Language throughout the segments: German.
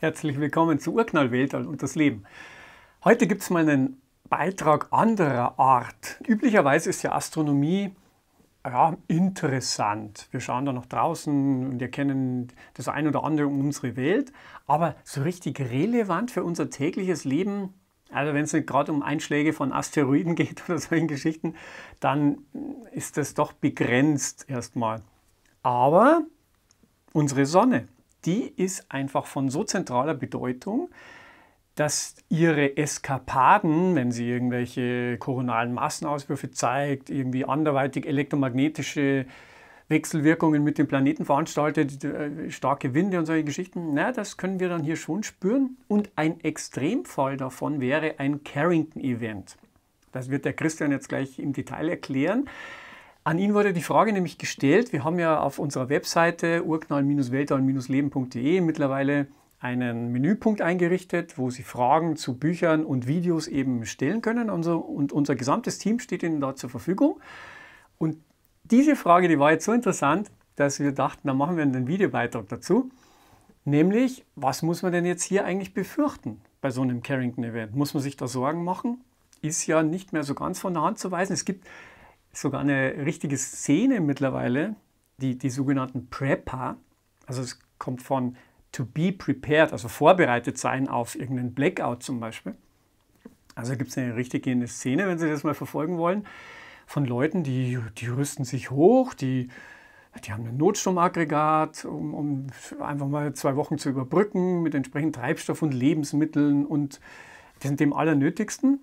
Herzlich willkommen zu Urknallwelt und das Leben. Heute gibt es mal einen Beitrag anderer Art. Üblicherweise ist ja Astronomie ja, interessant. Wir schauen da nach draußen und erkennen das ein oder andere um unsere Welt. Aber so richtig relevant für unser tägliches Leben, also wenn es nicht gerade um Einschläge von Asteroiden geht oder solchen Geschichten, dann ist das doch begrenzt erstmal. Aber unsere Sonne, die ist einfach von so zentraler Bedeutung, dass ihre Eskapaden, wenn sie irgendwelche koronalen Massenauswürfe zeigt, irgendwie anderweitig elektromagnetische Wechselwirkungen mit den Planeten veranstaltet, äh, starke Winde und solche Geschichten, na, das können wir dann hier schon spüren. Und ein Extremfall davon wäre ein Carrington-Event. Das wird der Christian jetzt gleich im Detail erklären. An ihn wurde die Frage nämlich gestellt. Wir haben ja auf unserer Webseite urknall-weltall-leben.de mittlerweile einen Menüpunkt eingerichtet, wo Sie Fragen zu Büchern und Videos eben stellen können. Unser, und unser gesamtes Team steht Ihnen da zur Verfügung. Und diese Frage, die war jetzt so interessant, dass wir dachten, da machen wir einen Videobeitrag dazu. Nämlich, was muss man denn jetzt hier eigentlich befürchten bei so einem Carrington-Event? Muss man sich da Sorgen machen? Ist ja nicht mehr so ganz von der Hand zu weisen. Es gibt sogar eine richtige Szene mittlerweile, die, die sogenannten Prepper. Also es kommt von to be prepared, also vorbereitet sein auf irgendeinen Blackout zum Beispiel. Also gibt es eine richtig gehende Szene, wenn Sie das mal verfolgen wollen, von Leuten, die, die rüsten sich hoch, die, die haben ein Notstromaggregat, um, um einfach mal zwei Wochen zu überbrücken mit entsprechend Treibstoff und Lebensmitteln und die sind dem Allernötigsten.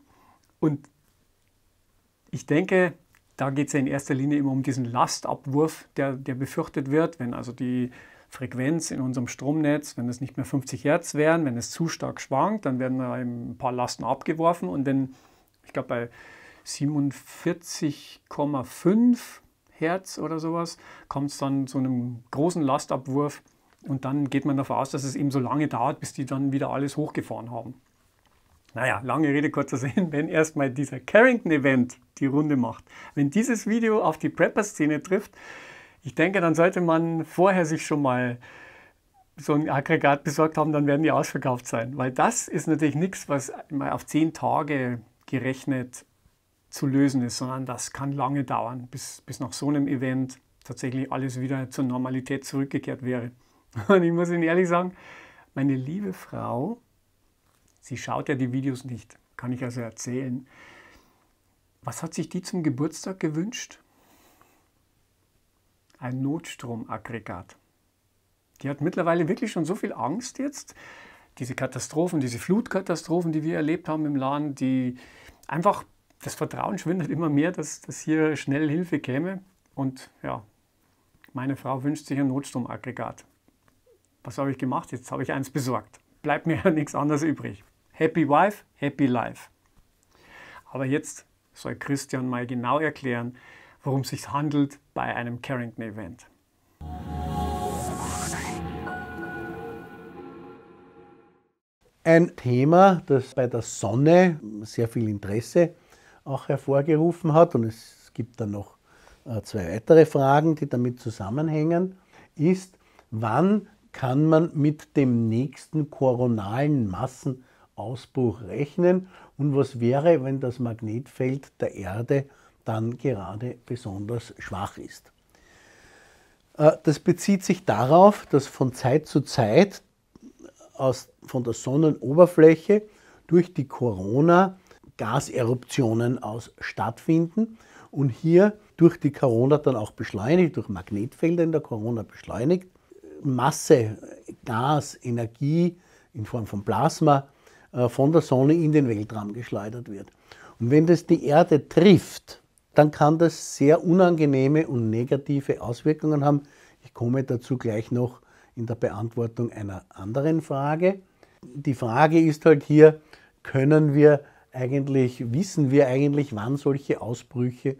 Und ich denke, da geht es ja in erster Linie immer um diesen Lastabwurf, der, der befürchtet wird, wenn also die Frequenz in unserem Stromnetz, wenn es nicht mehr 50 Hertz wären, wenn es zu stark schwankt, dann werden da ein paar Lasten abgeworfen und wenn, ich glaube bei 47,5 Hertz oder sowas, kommt es dann zu einem großen Lastabwurf und dann geht man davon aus, dass es eben so lange dauert, bis die dann wieder alles hochgefahren haben. Naja, lange Rede, kurzer Sinn, wenn erstmal dieser Carrington-Event die Runde macht, wenn dieses Video auf die Prepper-Szene trifft, ich denke, dann sollte man vorher sich schon mal so ein Aggregat besorgt haben, dann werden die ausverkauft sein. Weil das ist natürlich nichts, was mal auf zehn Tage gerechnet zu lösen ist, sondern das kann lange dauern, bis, bis nach so einem Event tatsächlich alles wieder zur Normalität zurückgekehrt wäre. Und ich muss Ihnen ehrlich sagen, meine liebe Frau Sie schaut ja die Videos nicht, kann ich also erzählen. Was hat sich die zum Geburtstag gewünscht? Ein Notstromaggregat. Die hat mittlerweile wirklich schon so viel Angst jetzt. Diese Katastrophen, diese Flutkatastrophen, die wir erlebt haben im Land, die einfach das Vertrauen schwindet immer mehr, dass, dass hier schnell Hilfe käme. Und ja, meine Frau wünscht sich ein Notstromaggregat. Was habe ich gemacht? Jetzt habe ich eins besorgt. Bleibt mir ja nichts anderes übrig. Happy Wife, Happy Life. Aber jetzt soll Christian mal genau erklären, worum es sich handelt bei einem Carrington Event. Ein Thema, das bei der Sonne sehr viel Interesse auch hervorgerufen hat, und es gibt dann noch äh, zwei weitere Fragen, die damit zusammenhängen, ist, wann kann man mit dem nächsten koronalen Massen Ausbruch rechnen und was wäre, wenn das Magnetfeld der Erde dann gerade besonders schwach ist. Äh, das bezieht sich darauf, dass von Zeit zu Zeit äh, aus, von der Sonnenoberfläche durch die Corona Gaseruptionen aus stattfinden und hier durch die Corona dann auch beschleunigt, durch Magnetfelder in der Corona beschleunigt, Masse, Gas, Energie in Form von Plasma äh, von der Sonne in den Weltraum geschleudert wird. Und wenn das die Erde trifft, dann kann das sehr unangenehme und negative Auswirkungen haben. Ich komme dazu gleich noch in der Beantwortung einer anderen Frage. Die Frage ist halt hier, können wir eigentlich, wissen wir eigentlich, wann solche Ausbrüche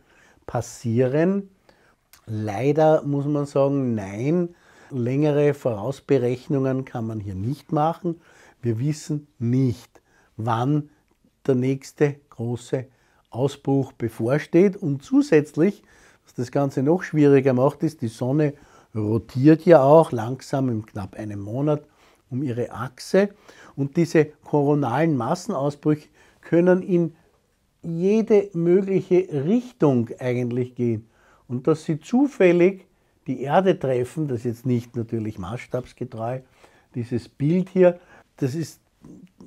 passieren? Leider muss man sagen, nein. Längere Vorausberechnungen kann man hier nicht machen. Wir wissen nicht, wann der nächste große Ausbruch bevorsteht. Und zusätzlich, was das Ganze noch schwieriger macht, ist, die Sonne rotiert ja auch langsam im knapp einem Monat um ihre Achse. Und diese koronalen Massenausbrüche können in jede mögliche Richtung eigentlich gehen. Und dass sie zufällig die Erde treffen, das ist jetzt nicht natürlich maßstabsgetreu, dieses Bild hier, das ist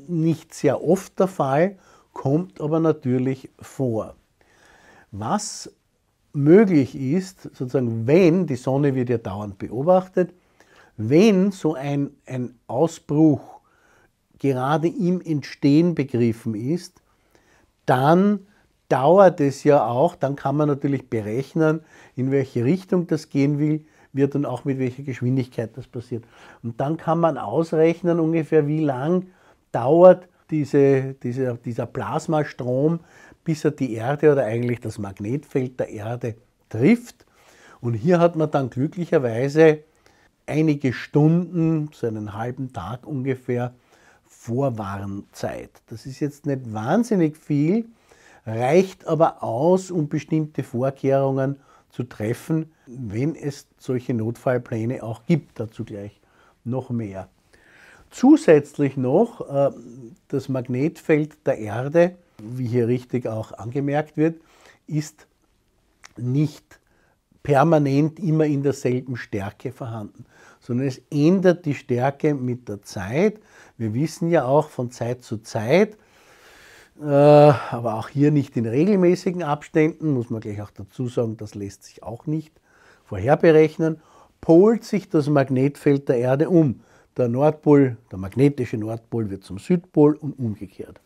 nicht sehr oft der Fall, kommt aber natürlich vor. Was möglich ist, sozusagen, wenn, die Sonne wird ja dauernd beobachtet, wenn so ein, ein Ausbruch gerade im Entstehen begriffen ist, dann dauert es ja auch, dann kann man natürlich berechnen, in welche Richtung das gehen will, wird und auch mit welcher Geschwindigkeit das passiert. Und dann kann man ausrechnen ungefähr, wie lang dauert diese, diese, dieser Plasmastrom, bis er die Erde oder eigentlich das Magnetfeld der Erde trifft. Und hier hat man dann glücklicherweise einige Stunden, so einen halben Tag ungefähr, Vorwarnzeit. Das ist jetzt nicht wahnsinnig viel, reicht aber aus, um bestimmte Vorkehrungen zu zu treffen, wenn es solche Notfallpläne auch gibt, dazu gleich noch mehr. Zusätzlich noch äh, das Magnetfeld der Erde, wie hier richtig auch angemerkt wird, ist nicht permanent immer in derselben Stärke vorhanden, sondern es ändert die Stärke mit der Zeit. Wir wissen ja auch von Zeit zu Zeit, äh, aber auch hier nicht in regelmäßigen Abständen, muss man gleich auch dazu sagen, das lässt sich auch nicht vorherberechnen, polt sich das Magnetfeld der Erde um. Der Nordpol, der magnetische Nordpol wird zum Südpol und umgekehrt.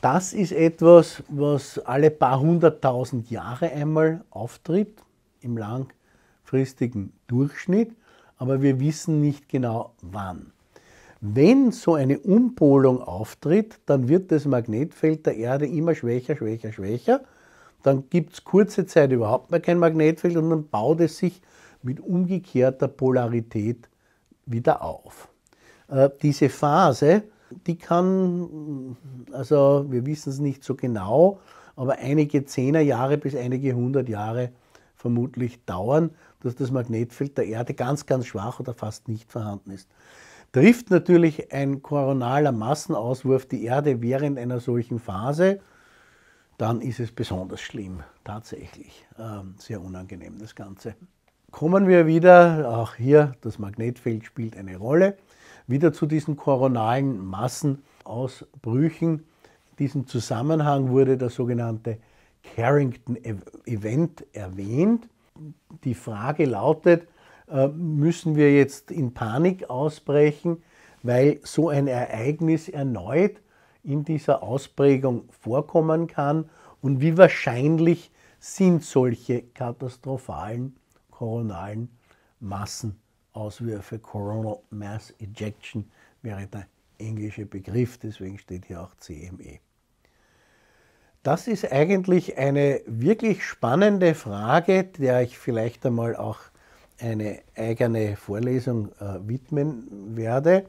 Das ist etwas, was alle paar hunderttausend Jahre einmal auftritt im langfristigen Durchschnitt, aber wir wissen nicht genau wann. Wenn so eine Umpolung auftritt, dann wird das Magnetfeld der Erde immer schwächer, schwächer, schwächer. Dann gibt es kurze Zeit überhaupt mehr kein Magnetfeld und dann baut es sich mit umgekehrter Polarität wieder auf. Äh, diese Phase, die kann, also wir wissen es nicht so genau, aber einige Zehner Jahre bis einige hundert Jahre vermutlich dauern, dass das Magnetfeld der Erde ganz, ganz schwach oder fast nicht vorhanden ist. Trifft natürlich ein koronaler Massenauswurf die Erde während einer solchen Phase, dann ist es besonders schlimm, tatsächlich. Ähm, sehr unangenehm das Ganze. Kommen wir wieder, auch hier, das Magnetfeld spielt eine Rolle, wieder zu diesen koronalen Massenausbrüchen. In diesem Zusammenhang wurde das sogenannte Carrington-Event erwähnt. Die Frage lautet, äh, müssen wir jetzt in Panik ausbrechen, weil so ein Ereignis erneut in dieser Ausprägung vorkommen kann und wie wahrscheinlich sind solche katastrophalen koronalen Massenauswürfe. Coronal Mass Ejection wäre der englische Begriff, deswegen steht hier auch CME. Das ist eigentlich eine wirklich spannende Frage, der ich vielleicht einmal auch eine eigene Vorlesung äh, widmen werde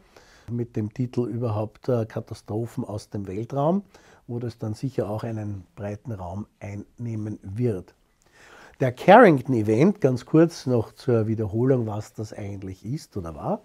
mit dem Titel überhaupt äh, Katastrophen aus dem Weltraum, wo das dann sicher auch einen breiten Raum einnehmen wird. Der Carrington Event, ganz kurz noch zur Wiederholung, was das eigentlich ist oder war.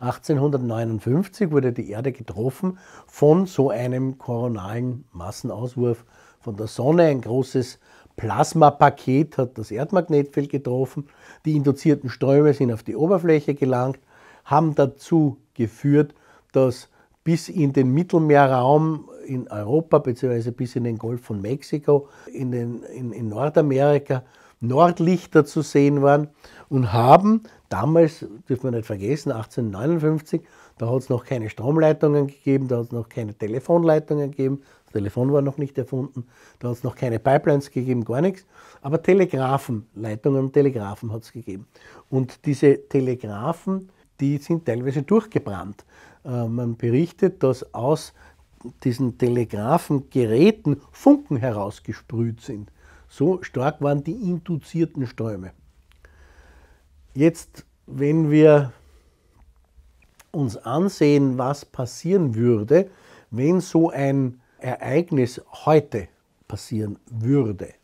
1859 wurde die Erde getroffen von so einem koronalen Massenauswurf von der Sonne, ein großes Plasmapaket hat das Erdmagnetfeld getroffen. Die induzierten Ströme sind auf die Oberfläche gelangt, haben dazu geführt, dass bis in den Mittelmeerraum in Europa bzw. bis in den Golf von Mexiko, in, den, in, in Nordamerika Nordlichter zu sehen waren und haben damals, dürfen wir nicht vergessen, 1859, da hat es noch keine Stromleitungen gegeben, da hat es noch keine Telefonleitungen gegeben, Telefon war noch nicht erfunden, da hat es noch keine Pipelines gegeben, gar nichts. Aber Telegraphen, Leitungen und hat es gegeben. Und diese Telegrafen, die sind teilweise durchgebrannt. Äh, man berichtet, dass aus diesen Telegrafengeräten Funken herausgesprüht sind. So stark waren die induzierten Ströme. Jetzt, wenn wir uns ansehen, was passieren würde, wenn so ein Ereignis heute passieren würde.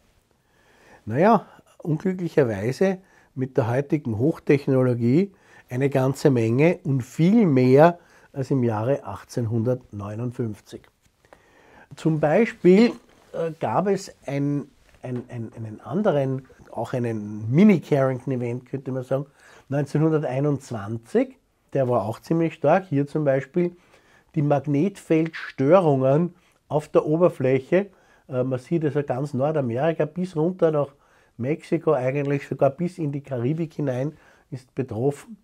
Naja, unglücklicherweise mit der heutigen Hochtechnologie eine ganze Menge und viel mehr als im Jahre 1859. Zum Beispiel äh, gab es ein, ein, ein, einen anderen, auch einen Mini-Carrington-Event, könnte man sagen, 1921. Der war auch ziemlich stark. Hier zum Beispiel die Magnetfeldstörungen auf der Oberfläche. Äh, man sieht also ganz Nordamerika bis runter nach Mexiko, eigentlich sogar bis in die Karibik hinein ist betroffen.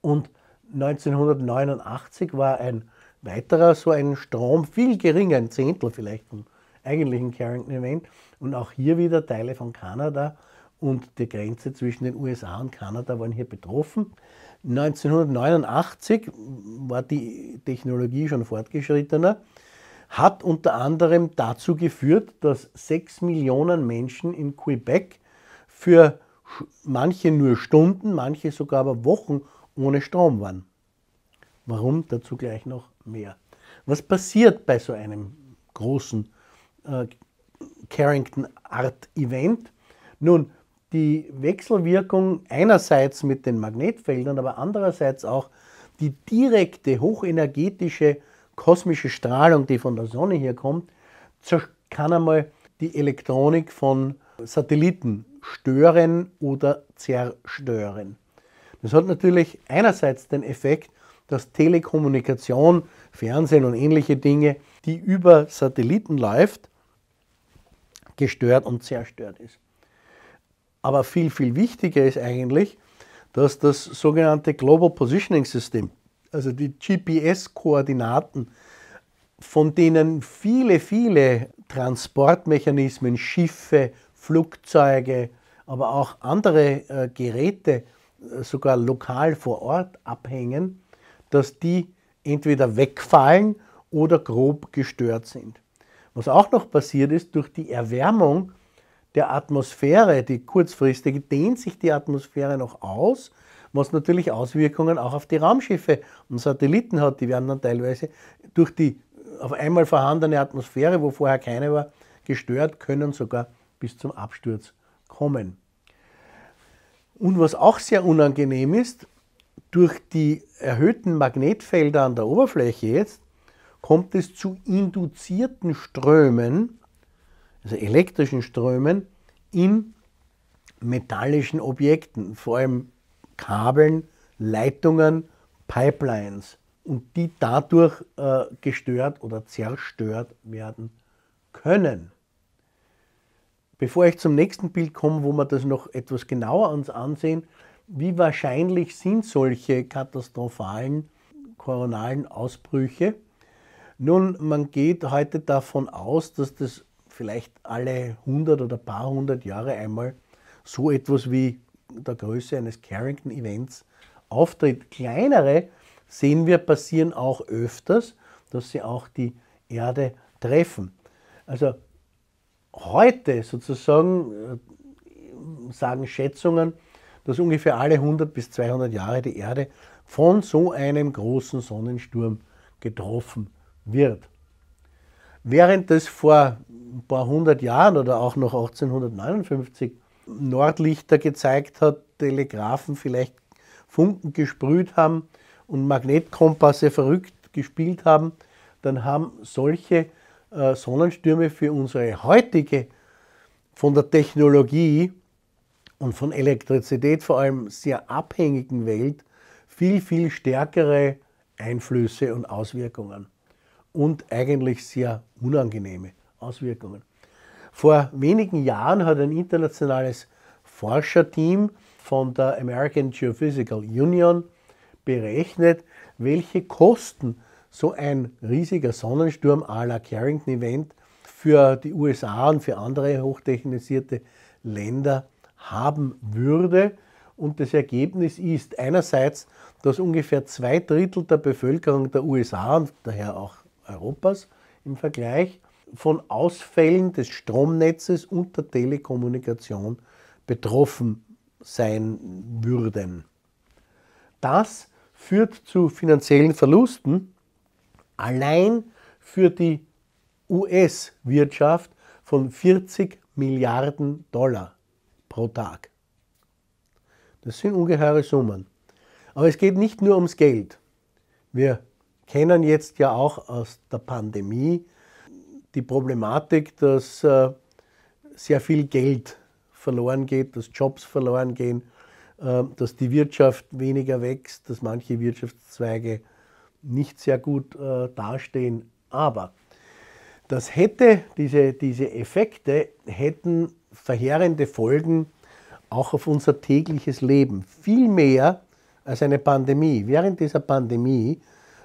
Und 1989 war ein weiterer so ein Strom, viel geringer, ein Zehntel vielleicht vom eigentlichen Carrington Event. Und auch hier wieder Teile von Kanada und die Grenze zwischen den USA und Kanada waren hier betroffen. 1989 war die Technologie schon fortgeschrittener hat unter anderem dazu geführt, dass sechs Millionen Menschen in Quebec für manche nur Stunden, manche sogar aber Wochen ohne Strom waren. Warum? Dazu gleich noch mehr. Was passiert bei so einem großen äh, Carrington Art Event? Nun, die Wechselwirkung einerseits mit den Magnetfeldern, aber andererseits auch die direkte hochenergetische kosmische Strahlung, die von der Sonne hier kommt, kann einmal die Elektronik von Satelliten stören oder zerstören. Das hat natürlich einerseits den Effekt, dass Telekommunikation, Fernsehen und ähnliche Dinge, die über Satelliten läuft, gestört und zerstört ist. Aber viel, viel wichtiger ist eigentlich, dass das sogenannte Global Positioning System, also die GPS-Koordinaten, von denen viele, viele Transportmechanismen, Schiffe, Flugzeuge, aber auch andere äh, Geräte äh, sogar lokal vor Ort abhängen, dass die entweder wegfallen oder grob gestört sind. Was auch noch passiert ist, durch die Erwärmung der Atmosphäre, die kurzfristig dehnt sich die Atmosphäre noch aus was natürlich Auswirkungen auch auf die Raumschiffe und Satelliten hat. Die werden dann teilweise durch die auf einmal vorhandene Atmosphäre, wo vorher keine war, gestört, können sogar bis zum Absturz kommen. Und was auch sehr unangenehm ist, durch die erhöhten Magnetfelder an der Oberfläche jetzt kommt es zu induzierten Strömen, also elektrischen Strömen, in metallischen Objekten, vor allem Kabeln, Leitungen, Pipelines und die dadurch äh, gestört oder zerstört werden können. Bevor ich zum nächsten Bild komme, wo wir das noch etwas genauer uns ansehen, wie wahrscheinlich sind solche katastrophalen koronalen Ausbrüche? Nun, man geht heute davon aus, dass das vielleicht alle 100 oder paar hundert Jahre einmal so etwas wie der Größe eines Carrington-Events auftritt. Kleinere sehen wir passieren auch öfters, dass sie auch die Erde treffen. Also heute sozusagen äh, sagen Schätzungen, dass ungefähr alle 100 bis 200 Jahre die Erde von so einem großen Sonnensturm getroffen wird. Während das vor ein paar hundert Jahren oder auch noch 1859 Nordlichter gezeigt hat, Telegraphen vielleicht Funken gesprüht haben und Magnetkompasse verrückt gespielt haben, dann haben solche äh, Sonnenstürme für unsere heutige von der Technologie und von Elektrizität vor allem sehr abhängigen Welt viel, viel stärkere Einflüsse und Auswirkungen und eigentlich sehr unangenehme Auswirkungen. Vor wenigen Jahren hat ein internationales Forscherteam von der American Geophysical Union berechnet, welche Kosten so ein riesiger Sonnensturm à la Carrington Event für die USA und für andere hochtechnisierte Länder haben würde. Und das Ergebnis ist einerseits, dass ungefähr zwei Drittel der Bevölkerung der USA und daher auch Europas im Vergleich von Ausfällen des Stromnetzes und der Telekommunikation betroffen sein würden. Das führt zu finanziellen Verlusten allein für die US-Wirtschaft von 40 Milliarden Dollar pro Tag. Das sind ungeheure Summen. Aber es geht nicht nur ums Geld. Wir kennen jetzt ja auch aus der Pandemie die Problematik, dass äh, sehr viel Geld verloren geht, dass Jobs verloren gehen, äh, dass die Wirtschaft weniger wächst, dass manche Wirtschaftszweige nicht sehr gut äh, dastehen. Aber das hätte, diese, diese Effekte hätten verheerende Folgen auch auf unser tägliches Leben. Viel mehr als eine Pandemie. Während dieser Pandemie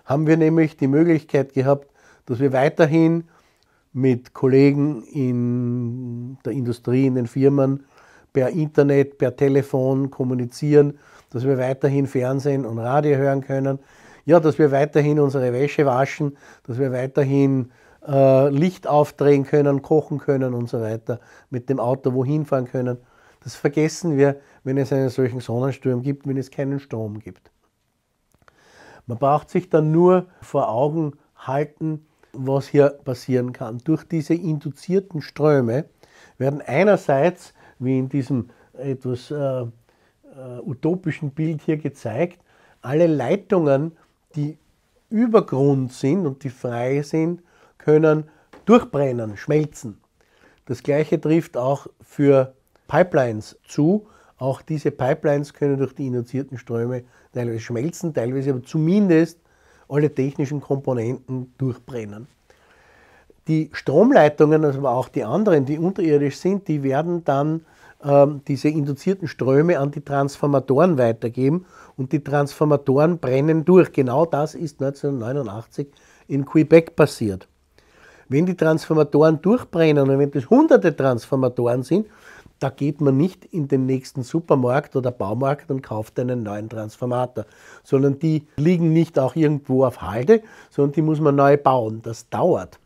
haben wir nämlich die Möglichkeit gehabt, dass wir weiterhin mit Kollegen in der Industrie, in den Firmen, per Internet, per Telefon kommunizieren, dass wir weiterhin Fernsehen und Radio hören können. Ja, dass wir weiterhin unsere Wäsche waschen, dass wir weiterhin äh, Licht aufdrehen können, kochen können und so weiter, mit dem Auto wohin fahren können. Das vergessen wir, wenn es einen solchen Sonnensturm gibt, wenn es keinen Strom gibt. Man braucht sich dann nur vor Augen halten, was hier passieren kann. Durch diese induzierten Ströme werden einerseits, wie in diesem etwas äh, äh, utopischen Bild hier gezeigt, alle Leitungen, die übergrund sind und die frei sind, können durchbrennen, schmelzen. Das gleiche trifft auch für Pipelines zu. Auch diese Pipelines können durch die induzierten Ströme teilweise schmelzen, teilweise aber zumindest alle technischen Komponenten durchbrennen. Die Stromleitungen, also auch die anderen, die unterirdisch sind, die werden dann ähm, diese induzierten Ströme an die Transformatoren weitergeben und die Transformatoren brennen durch. Genau das ist 1989 in Quebec passiert. Wenn die Transformatoren durchbrennen und wenn das hunderte Transformatoren sind, da geht man nicht in den nächsten Supermarkt oder Baumarkt und kauft einen neuen Transformator, sondern die liegen nicht auch irgendwo auf Halde, sondern die muss man neu bauen. Das dauert.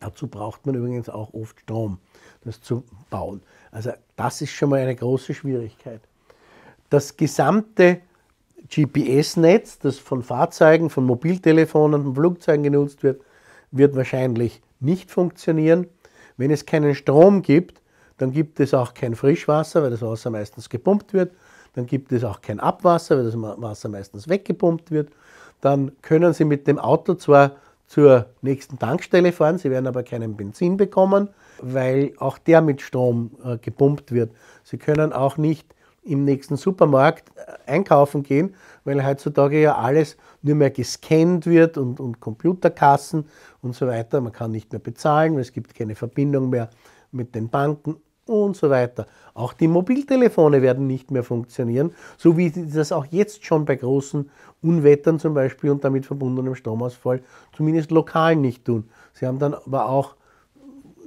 Dazu braucht man übrigens auch oft Strom, das zu bauen. Also das ist schon mal eine große Schwierigkeit. Das gesamte GPS-Netz, das von Fahrzeugen, von Mobiltelefonen, von Flugzeugen genutzt wird, wird wahrscheinlich nicht funktionieren. Wenn es keinen Strom gibt, dann gibt es auch kein Frischwasser, weil das Wasser meistens gepumpt wird. Dann gibt es auch kein Abwasser, weil das Wasser meistens weggepumpt wird. Dann können Sie mit dem Auto zwar zur nächsten Tankstelle fahren, Sie werden aber keinen Benzin bekommen, weil auch der mit Strom äh, gepumpt wird. Sie können auch nicht im nächsten Supermarkt äh, einkaufen gehen, weil heutzutage ja alles nur mehr gescannt wird und, und Computerkassen und so weiter. Man kann nicht mehr bezahlen, weil es gibt keine Verbindung mehr mit den Banken und so weiter. Auch die Mobiltelefone werden nicht mehr funktionieren, so wie das auch jetzt schon bei großen Unwettern zum Beispiel und damit verbundenem Stromausfall zumindest lokal nicht tun. Sie haben dann aber auch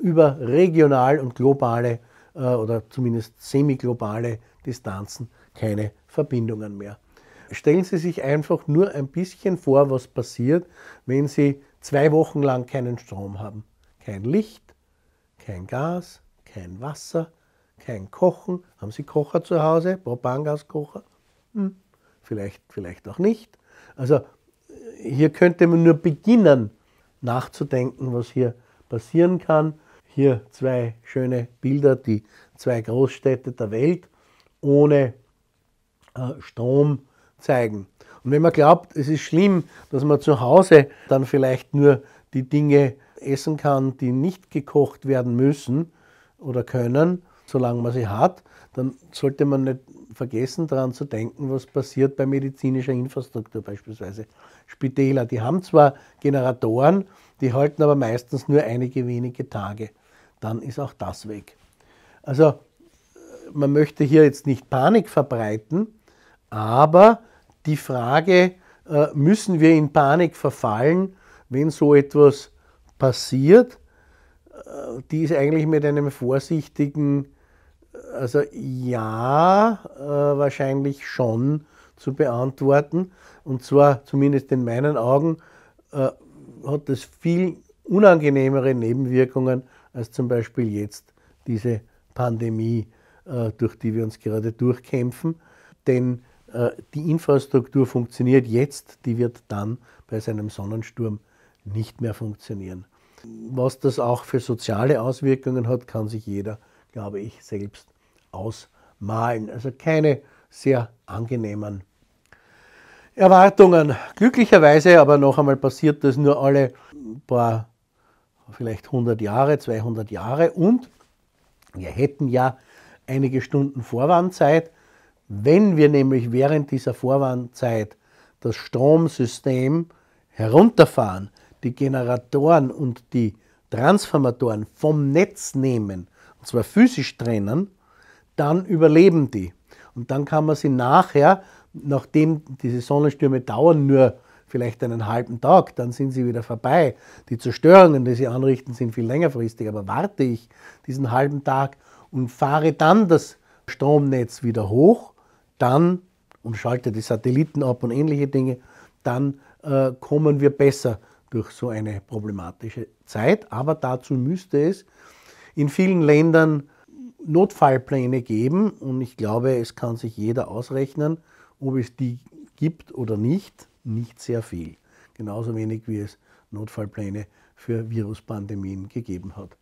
über regional und globale äh, oder zumindest semi-globale Distanzen keine Verbindungen mehr. Stellen Sie sich einfach nur ein bisschen vor, was passiert, wenn Sie zwei Wochen lang keinen Strom haben. Kein Licht, kein Gas, kein Wasser, kein Kochen. Haben Sie Kocher zu Hause? Propangaskocher? Hm, vielleicht, vielleicht auch nicht. Also hier könnte man nur beginnen nachzudenken, was hier passieren kann. Hier zwei schöne Bilder, die zwei Großstädte der Welt ohne äh, Strom zeigen. Und wenn man glaubt, es ist schlimm, dass man zu Hause dann vielleicht nur die Dinge essen kann, die nicht gekocht werden müssen, oder können, solange man sie hat, dann sollte man nicht vergessen, daran zu denken, was passiert bei medizinischer Infrastruktur beispielsweise. Spitäler, die haben zwar Generatoren, die halten aber meistens nur einige wenige Tage. Dann ist auch das weg. Also man möchte hier jetzt nicht Panik verbreiten, aber die Frage, äh, müssen wir in Panik verfallen, wenn so etwas passiert, äh, die ist eigentlich mit einem vorsichtigen, also ja, äh, wahrscheinlich schon zu beantworten. Und zwar zumindest in meinen Augen äh, hat das viel unangenehmere Nebenwirkungen als zum Beispiel jetzt diese Pandemie, durch die wir uns gerade durchkämpfen. Denn die Infrastruktur funktioniert jetzt, die wird dann bei seinem Sonnensturm nicht mehr funktionieren. Was das auch für soziale Auswirkungen hat, kann sich jeder, glaube ich, selbst ausmalen. Also keine sehr angenehmen Erwartungen. Glücklicherweise aber noch einmal passiert das nur alle paar, vielleicht 100 Jahre, 200 Jahre und wir hätten ja einige Stunden Vorwarnzeit. Wenn wir nämlich während dieser Vorwarnzeit das Stromsystem herunterfahren, die Generatoren und die Transformatoren vom Netz nehmen, und zwar physisch trennen, dann überleben die. Und dann kann man sie nachher, nachdem diese Sonnenstürme dauern nur vielleicht einen halben Tag, dann sind sie wieder vorbei. Die Zerstörungen, die sie anrichten, sind viel längerfristig. Aber warte ich diesen halben Tag und fahre dann das Stromnetz wieder hoch, dann und schalte die Satelliten ab und ähnliche Dinge, dann äh, kommen wir besser durch so eine problematische Zeit. Aber dazu müsste es in vielen Ländern Notfallpläne geben und ich glaube, es kann sich jeder ausrechnen, ob es die gibt oder nicht, nicht sehr viel. Genauso wenig wie es Notfallpläne für Viruspandemien gegeben hat.